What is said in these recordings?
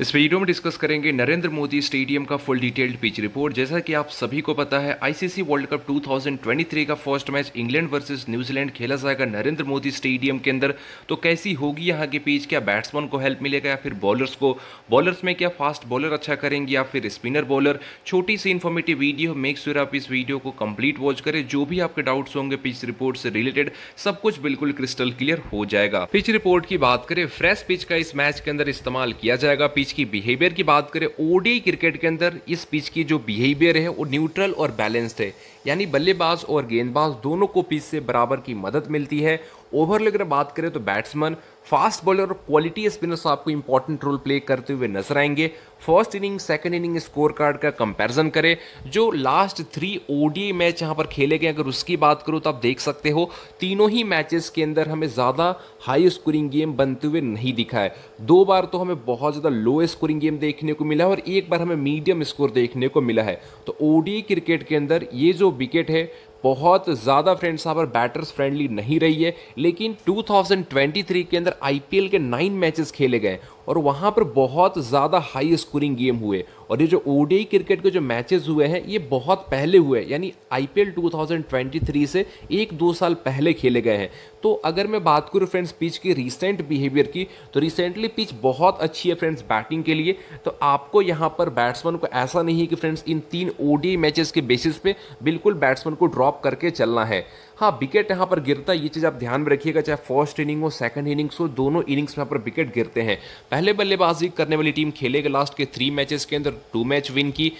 इस वीडियो में डिस्कस करेंगे नरेंद्र मोदी स्टेडियम का फुल डिटेल्ड पिच रिपोर्ट जैसा कि आप सभी को पता है आईसीसी वर्ल्ड कप 2023 का first match England versus New Zealand खेला जाएगा नरेंद्र मोदी स्टेडियम के अंदर तो कैसी होगी यहाँ की पिच क्या बैट्समैन को हेल्प मिलेगा या फिर बॉलर्स को बॉलर्स में क्या फास्ट बॉलर अच्छा करेंगे या फिर स्पिनर बॉलर छोटी सी इन्फॉर्मेटिव वीडियो मेक श्योर आप इस वीडियो को कंप्लीट वॉच करें जो भी आपके डाउट्स होंगे पिच रिपोर्ट से रिलेटेड सब कुछ बिल्कुल क्रिस्टल क्लियर हो जाएगा पिच रिपोर्ट की बात करें फ्रेश पिच का इस मैच के अंदर इस्तेमाल किया जाएगा पिच पिच की बिहेवियर की बात करें ओडी क्रिकेट के अंदर इस पिच की जो बिहेवियर है वो न्यूट्रल और बैलेंस्ड है यानी बल्लेबाज और गेंदबाज दोनों को पिच से बराबर की मदद मिलती है ओवर लेकर बात करें तो बैट्समैन फास्ट बॉलर और क्वालिटी स्पिनर्स आपको इंपॉर्टेंट रोल प्ले करते हुए नजर आएंगे first inning second inning score card का कंपैरिजन करें जो लास्ट थ्री ओडीआई मैच यहाँ पर खेले गए अगर उसकी बात करूँ तो आप देख सकते हो तीनों ही मैचेस के अंदर हमें ज़्यादा हाई स्कोरिंग गेम बनते हुए नहीं दिखा है दो बार तो हमें बहुत ज़्यादा लो स्कोरिंग गेम देखने को मिला है और एक बार हमें मीडियम स्कोर देखने को मिला है तो ओडीआई क्रिकेट के अंदर ये जो विकेट है बहुत ज़्यादा फ्रेंड्स यहाँ पर बैटर्स फ्रेंडली नहीं रही है लेकिन 2023 के अंदर आईपीएल के नाइन मैचेस खेले गए और वहाँ पर बहुत ज़्यादा हाई स्कोरिंग गेम हुए और ये जो ओडीआई क्रिकेट के जो मैचेस हुए हैं ये बहुत पहले हुए यानी आई 2023 से एक दो साल पहले खेले गए हैं तो अगर मैं बात करूँ फ्रेंड्स पिच की रिसेंट बिहेवियर की तो रिसेंटली पिच बहुत अच्छी है फ्रेंड्स बैटिंग के लिए तो आपको यहाँ पर बैट्समैन को ऐसा नहीं है कि फ्रेंड्स इन तीन ओ मैचेस के बेसिस पे बिल्कुल बैट्समैन को ड्रॉप करके चलना है हाँ विकेट यहाँ पर गिरता है ये चीज़ आप ध्यान में रखिएगा चाहे फर्स्ट इनिंग हो सेकंड इनिंग्स हो दोनों इनिंग्स में यहाँ पर विकेट गिरते हैं पहले बल्लेबाजी करने वाली टीम खेले गए लास्ट के थ्री मैचेस के अंदर टू मैच विन की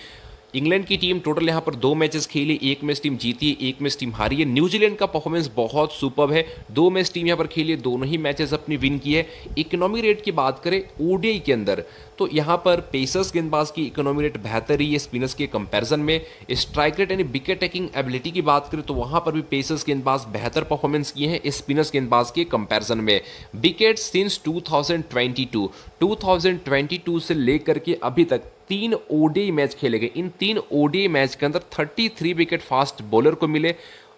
इंग्लैंड की टीम टोटल यहाँ पर दो मैचेस खेली एक मैच टीम जीती एक मैच टीम हारी है न्यूजीलैंड का परफॉर्मेंस बहुत सुपर है दो मैच टीम यहाँ पर खेली दोनों ही मैचेस अपनी विन की है इकोनॉमी रेट की बात करें ओडीआई के अंदर तो यहाँ पर पेसर्स गेंदबाज की इकोनॉमी रेट बेहतर ही है स्पिनर्स के कंपेरिजन में स्ट्राइक रेट यानी विकेट टेकिंग एबिलिटी की बात करें तो वहाँ पर भी पेसर्स गेंदबाज बेहतर परफॉर्मेंस किए हैं स्पिनर्स गेंदबाज के कंपेरिजन में विकेट सिंस टू 2022 से लेकर के अभी तक तीन ओडीआई मैच खेले गए इन तीन ओडीआई मैच के अंदर 33 विकेट फास्ट बॉलर को मिले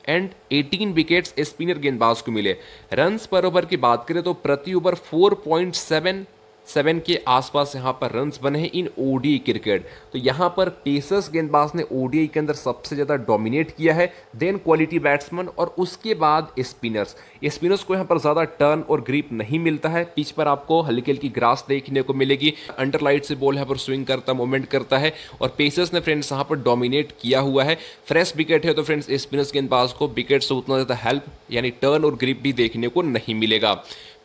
एंड 18 विकेट्स स्पिनर गेंदबाज को मिले रन्स पर ओवर की बात करें तो प्रति ओवर 4.7 सेवन के आसपास यहाँ पर रन बने हैं इन ओडीआई क्रिकेट तो यहाँ पर पेसर्स गेंदबाज ने ओडीआई के अंदर सबसे ज़्यादा डोमिनेट किया है देन क्वालिटी बैट्समैन और उसके बाद स्पिनर्स स्पिनर्स को यहाँ पर ज़्यादा टर्न और ग्रिप नहीं मिलता है पिच पर आपको हल्की हल्की ग्रास देखने को मिलेगी अंडर लाइट से बॉल यहाँ पर स्विंग करता मूवमेंट करता है और पेसर्स ने फ्रेंड्स यहाँ पर डोमिनेट किया हुआ है फ्रेश विकेट है तो फ्रेंड्स स्पिनर्स गेंदबाज को विकेट से उतना ज़्यादा हेल्प यानी टर्न और ग्रिप भी देखने को नहीं मिलेगा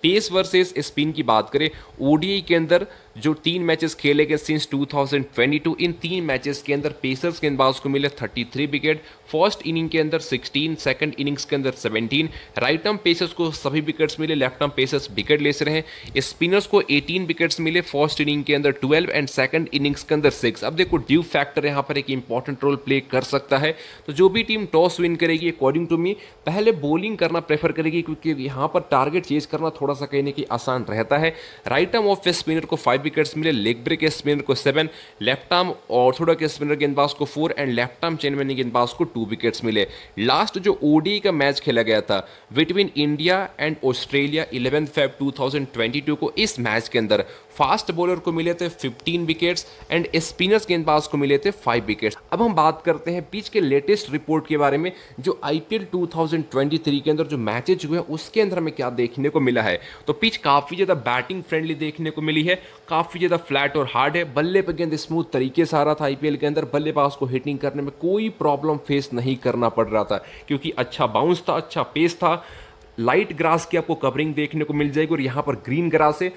पेस वर्सेस स्पिन की बात करें ओडीआई के अंदर जो तीन मैचेस खेले गए सिंस 2022 इन तीन मैचेस के अंदर पेसर्स गेंदबाज को मिले 33 विकेट फर्स्ट इनिंग के अंदर 16 सेकंड इनिंग्स के अंदर 17 राइट आर्म पेसर्स को सभी विकेट्स मिले लेफ्ट आर्म पेसर्स विकेट ले रहे हैं स्पिनर्स को 18 विकेट्स मिले फर्स्ट इनिंग के अंदर 12 एंड सेकंड इनिंग्स के अंदर सिक्स अब देखो ड्यू फैक्टर यहाँ पर एक इंपॉर्टेंट रोल प्ले कर सकता है तो जो भी टीम टॉस विन करेगी अकॉर्डिंग टू मी पहले बॉलिंग करना प्रेफर करेगी क्योंकि यहाँ पर टारगेट चेज करना थोड़ा थोड़ा सा कहने की आसान रहता है राइट आर्म ऑफ स्पिनर को फाइव विकेट्स मिले लेग ब्रेक के स्पिनर को सेवन लेफ्ट आर्म के स्पिनर गेंदबाज को four and left arm chinaman गेंदबाज को टू विकेट्स मिले लास्ट जो ओडी का मैच खेला गया था between India and Australia eleven Feb two को इस मैच के अंदर फास्ट बॉलर को मिले थे 15 विकेट्स एंड स्पिनर्स गेंदबाज को मिले थे 5 विकेट्स अब हम बात करते हैं पिच के लेटेस्ट रिपोर्ट के बारे में जो आईपीएल 2023 के अंदर जो मैचेज हुए हैं उसके अंदर हमें क्या देखने को मिला है तो पिच काफ़ी ज़्यादा बैटिंग फ्रेंडली देखने को मिली है काफ़ी ज़्यादा फ्लैट और हार्ड है बल्ले पर गेंद स्मूथ तरीके से आ रहा था आईपीएल के अंदर बल्लेबाज को हिटिंग करने में कोई प्रॉब्लम फेस नहीं करना पड़ रहा था क्योंकि अच्छा बाउंस था अच्छा पेस था लाइट ग्रास की आपको कवरिंग देखने को मिल जाएगी और यहाँ पर ग्रीन ग्रास है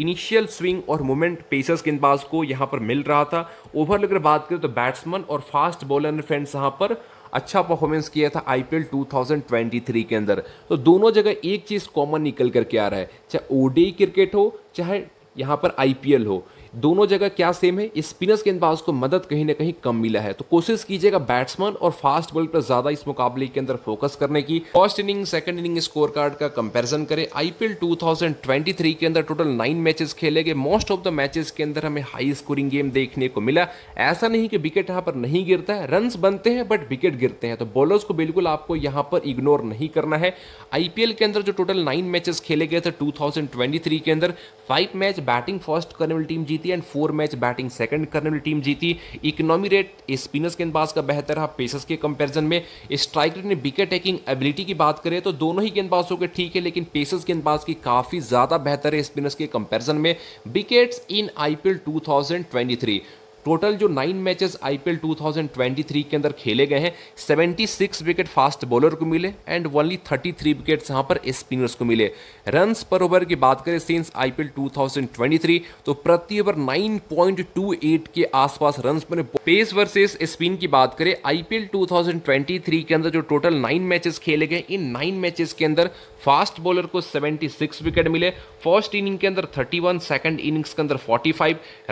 इनिशियल स्विंग और मोमेंट पेसर्स गेंदबाज को यहाँ पर मिल रहा था ओवरऑल अगर बात करें तो बैट्समैन और फास्ट बॉलर ने फ्रेंड्स यहाँ पर अच्छा परफॉर्मेंस किया था आईपीएल 2023 के अंदर तो दोनों जगह एक चीज़ कॉमन निकल करके आ रहा है चाहे ओडी क्रिकेट हो चाहे यहाँ पर आईपीएल हो दोनों जगह क्या सेम है स्पिनर्स गेंदबाज को मदद कहीं ना कहीं कम मिला है तो कोशिश कीजिएगा बैट्समैन और फास्ट बॉल पर ज्यादा इस मुकाबले के अंदर फोकस करने की first inning second inning score card का कंपेरिजन करें आईपीएल टू के अंदर टोटल नाइन मैचेस खेले गए मोस्ट ऑफ द मैचेस के अंदर हमें हाई स्कोरिंग गेम देखने को मिला ऐसा नहीं कि विकेट यहां पर नहीं गिरता है रन बनते हैं बट विकेट गिरते हैं तो बॉलर्स को बिल्कुल आपको यहां पर इग्नोर नहीं करना है आईपीएल के अंदर जो टोटल नाइन मैचेस खेले गए थे टू के अंदर फाइव मैच बैटिंग फर्स्ट करने वाली टीम जीती जीती and four match batting second करने वाली टीम जीती इकोनॉमी रेट स्पिनर्स गेंदबाज का बेहतर रहा पेसर्स के कंपैरिजन में स्ट्राइक रेट ने विकेट टेकिंग एबिलिटी की बात करें तो दोनों ही गेंदबाजों के ठीक है लेकिन पेसर्स गेंदबाज की काफ़ी ज़्यादा बेहतर है स्पिनर्स के कंपेरिजन में विकेट्स इन आईपीएल 2023 टोटल जो नाइन मैचेस आईपीएल 2023 के अंदर खेले गए हैं 76 विकेट फास्ट बॉलर को मिले एंड ओनली 33 विकेट्स यहां पर स्पिनर्स को मिले रन्स पर ओवर की बात करें सिंस आईपीएल 2023 तो प्रति ओवर 9.28 के आसपास रन बने पेस वर्सेस स्पिन की बात करें आईपीएल 2023 के अंदर जो टोटल नाइन मैचेस खेले गए इन नाइन मैचेस के अंदर फास्ट बॉलर को 76 विकेट मिले फर्स्ट इनिंग के अंदर 31 सेकंड इनिंग्स के अंदर 45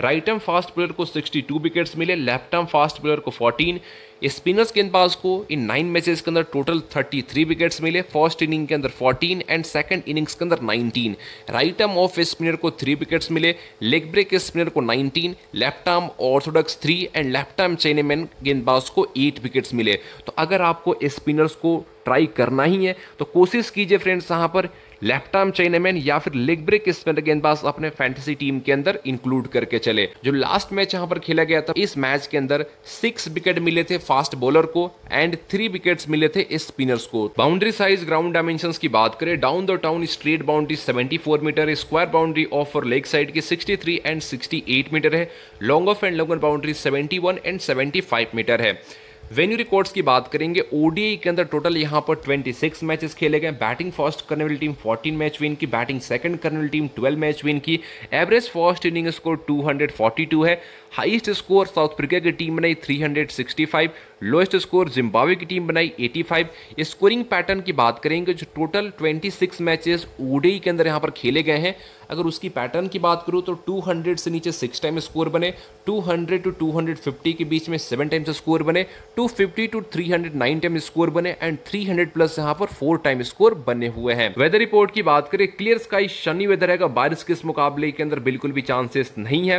राइट एम फास्ट बॉलर को 62 विकेट्स मिले लेफ्ट एम फास्ट बॉलर को 14 स्पिनर्स गेंदबाज को इन नाइन मैचेस के अंदर टोटल 33 विकेट्स मिले फर्स्ट इनिंग के अंदर 14 एंड सेकंड इनिंग्स के अंदर 19 राइट आर्म ऑफ स्पिनर को थ्री विकेट्स मिले लेग ब्रेक स्पिनर को 19 left arm orthodox three and left arm chinaman गेंदबाज को एट विकेट्स मिले तो अगर आपको स्पिनर्स को ट्राई करना ही है तो कोशिश कीजिए फ्रेंड्स यहाँ पर लेफ्ट आर्म चाइनामैन या फिर लेग ब्रेक स्पिनर गेंदबाज अपने फैंटेसी टीम के अंदर इंक्लूड करके चले जो लास्ट मैच यहाँ पर खेला गया था इस मैच के अंदर सिक्स विकेट मिले थे फास्ट बॉलर को एंड थ्री विकेट मिले थे स्पिनर्स को बाउंड्री साइज ग्राउंड डायमेंशन की बात करें down the town straight boundary four meter square boundary off और लेग साइड की थ्री एंड 68 मीटर है long off and longer boundary one and five meter है वेन्यू रिकॉर्ड्स की बात करेंगे ओडीआई के अंदर टोटल यहाँ पर 26 मैचेस खेले गए बैटिंग फर्स्ट करने वाली टीम 14 मैच विन की बैटिंग सेकंड करने वाली टीम 12 मैच विन की एवरेज फर्स्ट इनिंग स्कोर 242 है हाईएस्ट स्कोर साउथ अफ्रीका की टीम बनाई 365 लोएस्ट स्कोर जिम्बाब्वे की टीम बनाई 85 स्कोरिंग पैटर्न की बात करेंगे जो टोटल 26 मैचेस ओडे के अंदर यहाँ पर खेले गए हैं अगर उसकी पैटर्न की बात करूँ तो 200 से नीचे सिक्स टाइम स्कोर बने 200 टू 250 के बीच में सेवन टाइम्स स्कोर बने 250 टू 300 नाइन टाइम स्कोर बने एंड 300 प्लस यहाँ पर फोर टाइम स्कोर बने हुए हैं वेदर रिपोर्ट की बात करें क्लियर स्काई शनि वेदर है बारिश के इस मुकाबले के अंदर बिल्कुल भी चांसेस नहीं है